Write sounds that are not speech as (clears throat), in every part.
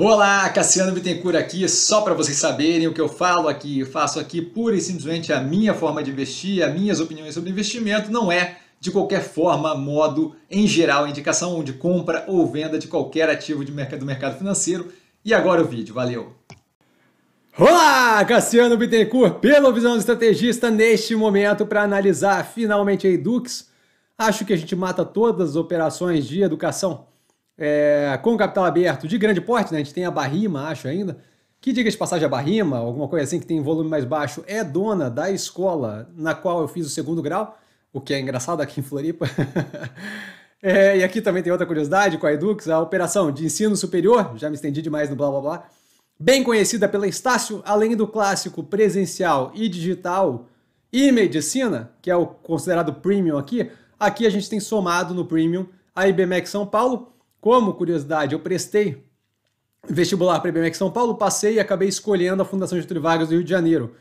Olá, Cassiano Bittencourt aqui, só para vocês saberem o que eu falo aqui, eu faço aqui pura e simplesmente a minha forma de investir, as minhas opiniões sobre investimento, não é de qualquer forma, modo, em geral, indicação de compra ou venda de qualquer ativo de mercado, do mercado financeiro. E agora o vídeo, valeu! Olá, Cassiano Bittencourt, pelo Visão do Estrategista, neste momento para analisar finalmente a Edux. Acho que a gente mata todas as operações de educação é, com capital aberto de grande porte, né? A gente tem a Barrima, acho ainda. Que diga de passagem a Barrima, alguma coisa assim que tem volume mais baixo, é dona da escola na qual eu fiz o segundo grau, o que é engraçado aqui em Floripa. (laughs) é, e aqui também tem outra curiosidade com a Edux, a operação de ensino superior, já me estendi demais no blá blá blá, bem conhecida pela Estácio, além do clássico presencial e digital e medicina, que é o considerado premium aqui, aqui a gente tem somado no premium a IBMEC São Paulo, como curiosidade, eu prestei vestibular para a IBMEC São Paulo, passei e acabei escolhendo a Fundação Getúlio Vargas do Rio de Janeiro,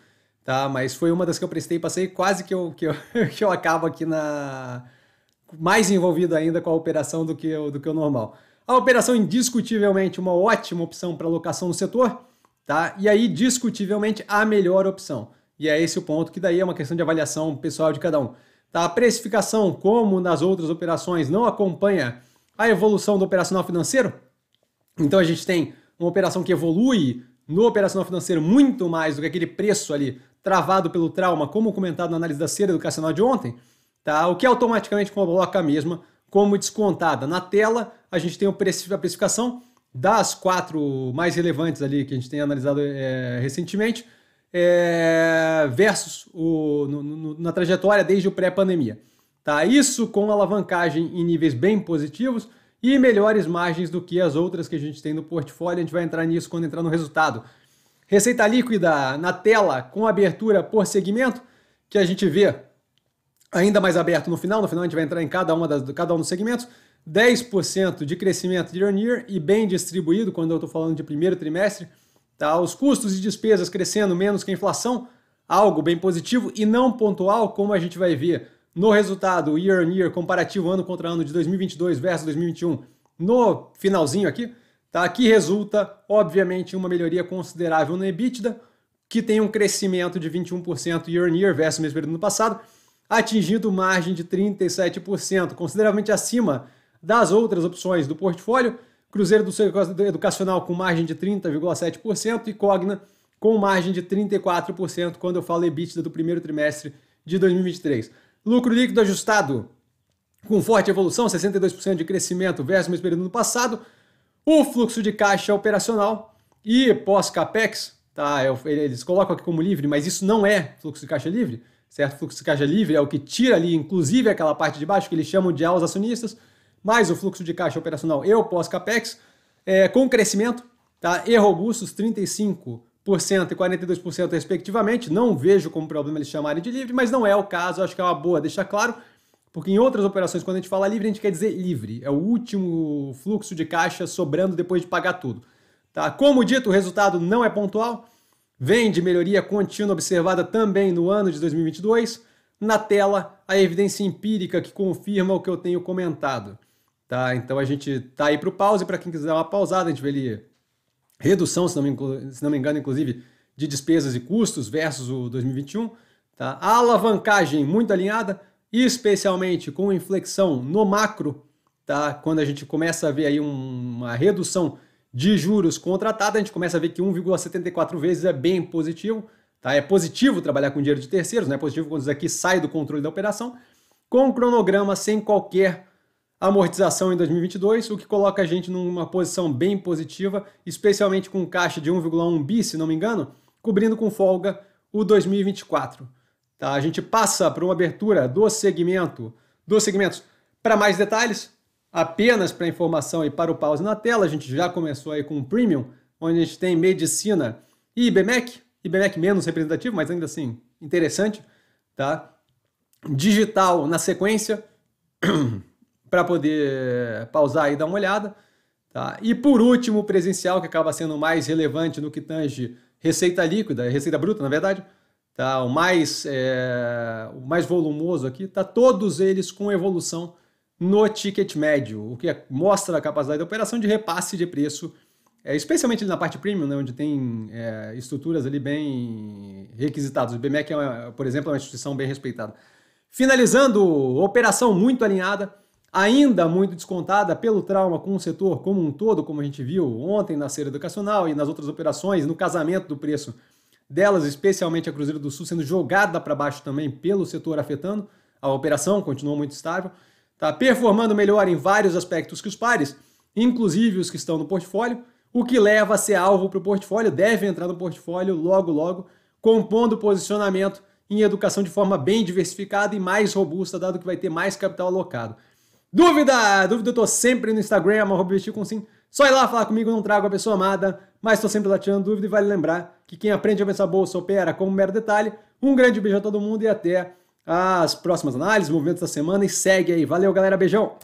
tá? Mas foi uma das que eu prestei, passei quase que eu, que eu, (laughs) que eu acabo aqui na... mais envolvido ainda com a operação do que, do que o normal. A operação indiscutivelmente uma ótima opção para locação no setor, tá? E aí discutivelmente a melhor opção. E é esse o ponto que daí é uma questão de avaliação pessoal de cada um. Tá? A precificação, como nas outras operações, não acompanha a evolução do operacional financeiro. Então a gente tem uma operação que evolui no operacional financeiro muito mais do que aquele preço ali travado pelo trauma, como comentado na análise da cera educacional de ontem, tá? O que automaticamente coloca a mesma como descontada. Na tela, a gente tem a precificação das quatro mais relevantes ali que a gente tem analisado é, recentemente, é, versus o, no, no, na trajetória desde o pré-pandemia. Tá? Isso com alavancagem em níveis bem positivos e melhores margens do que as outras que a gente tem no portfólio. A gente vai entrar nisso quando entrar no resultado. Receita líquida na tela com abertura por segmento, que a gente vê ainda mais aberto no final. No final a gente vai entrar em cada, uma das, cada um dos segmentos. 10% de crescimento year on year e bem distribuído quando eu estou falando de primeiro trimestre. Tá? Os custos e despesas crescendo menos que a inflação, algo bem positivo e não pontual, como a gente vai ver no resultado year on year, comparativo ano contra ano de 2022 versus 2021, no finalzinho aqui, tá? que resulta, obviamente, uma melhoria considerável no EBITDA, que tem um crescimento de 21% year on year versus o mesmo período no passado, atingindo margem de 37%, consideravelmente acima das outras opções do portfólio, Cruzeiro do Sul Educacional com margem de 30,7% e Cogna com margem de 34% quando eu falo EBITDA do primeiro trimestre de 2023. Lucro líquido ajustado com forte evolução, 62% de crescimento versus o mesmo período no passado. O fluxo de caixa operacional e pós-capex, tá? É eles colocam aqui como livre, mas isso não é fluxo de caixa livre, certo? fluxo de caixa livre é o que tira ali, inclusive aquela parte de baixo que eles chamam de aos acionistas, mais o fluxo de caixa operacional e o pós-capex, é, com crescimento, tá? E robustos, 35% e 42%, respectivamente. Não vejo como problema eles chamarem de livre, mas não é o caso, acho que é uma boa deixar claro, porque em outras operações, quando a gente fala livre, a gente quer dizer livre, é o último fluxo de caixa sobrando depois de pagar tudo. Tá? Como dito, o resultado não é pontual, vem de melhoria contínua observada também no ano de 2022. Na tela, a evidência empírica que confirma o que eu tenho comentado. Tá? Então a gente tá aí para o pause, para quem quiser dar uma pausada, a gente vê ele redução, se não, me, se não me engano, inclusive, de despesas e custos versus o 2021. Tá? A alavancagem muito alinhada, especialmente com inflexão no macro, tá? quando a gente começa a ver aí uma redução de juros contratada, a gente começa a ver que 1,74 vezes é bem positivo. Tá? É positivo trabalhar com dinheiro de terceiros, né? é positivo quando isso aqui sai do controle da operação, com um cronograma sem qualquer amortização em 2022, o que coloca a gente numa posição bem positiva, especialmente com caixa de 1,1 bi, se não me engano, cobrindo com folga o 2024. Tá? A gente passa para uma abertura do segmento, dos segmentos. Para mais detalhes, apenas para informação e para o pause na tela, a gente já começou aí com o Premium, onde a gente tem Medicina e IBMEC, IBMEC menos representativo, mas ainda assim interessante, tá? Digital na sequência, (clears throat) para poder pausar e dar uma olhada. Tá? E por último, o presencial, que acaba sendo mais relevante no que tange receita líquida, receita bruta, na verdade, tá? o, mais, é, o mais volumoso aqui, tá? todos eles com evolução no ticket médio, o que mostra a capacidade da operação de repasse de preço, é, especialmente na parte premium, né, onde tem é, estruturas ali bem requisitadas. O BMEC, é uma, por exemplo, é uma instituição bem respeitada. Finalizando, operação muito alinhada ainda muito descontada pelo trauma com o setor como um todo, como a gente viu ontem na série educacional e nas outras operações, no casamento do preço delas, especialmente a Cruzeiro do Sul sendo jogada para baixo também pelo setor afetando. A operação continuou muito estável, está performando melhor em vários aspectos que os pares, inclusive os que estão no portfólio, o que leva a ser alvo para o portfólio, deve entrar no portfólio logo, logo, compondo posicionamento em educação de forma bem diversificada e mais robusta, dado que vai ter mais capital alocado. Dúvida! Dúvida eu tô sempre no Instagram, vestir com sim. Só ir lá falar comigo, não trago a pessoa amada, mas tô sempre lá tirando dúvida e vale lembrar que quem aprende a pensar bolsa opera como um mero detalhe. Um grande beijo a todo mundo e até as próximas análises, movimentos da semana e segue aí. Valeu, galera, beijão!